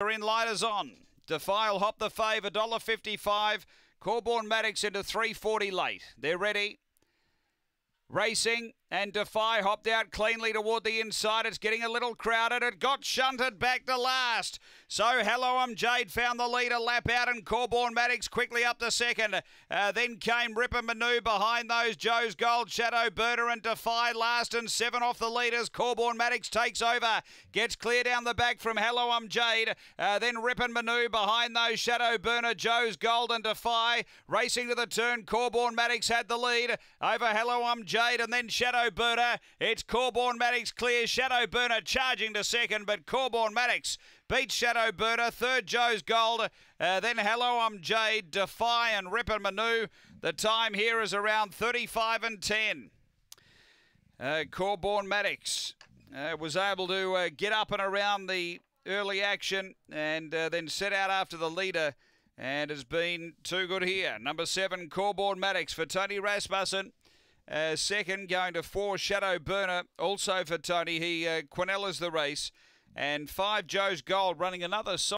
In lighters on. Defile hop the fave, $1.55. Corborn Maddox into 340 late. They're ready. Racing and Defy hopped out cleanly toward the inside. It's getting a little crowded. It got shunted back to last. So, hello, I'm Jade. Found the leader, lap out, and Corborn Maddox quickly up to second. Uh, then came Ripper Manu behind those. Joe's Gold, Shadow Burner and Defy last and seven off the leaders. Corborn Maddox takes over, gets clear down the back from Hello, I'm Jade. Uh, then Ripper Manu behind those. Shadow Burner, Joe's Gold, and Defy racing to the turn. Corborn Maddox had the lead over Hello, I'm Jade, and then Shadow Burner. It's Corborn Maddox clear. Shadow Burner charging to second, but Corborn Maddox beats Shadow. Oberta. Third, Joe's Gold. Uh, then Hello, I'm Jade. Defy and Rip and Manu. The time here is around 35 and 10. Uh, Corborn Maddox uh, was able to uh, get up and around the early action and uh, then set out after the leader and has been too good here. Number seven, Corborn Maddox for Tony Rasmussen. Uh, second, going to four, Shadow Burner, also for Tony. He uh, Quinella's the race. And five, Joe's Gold running another.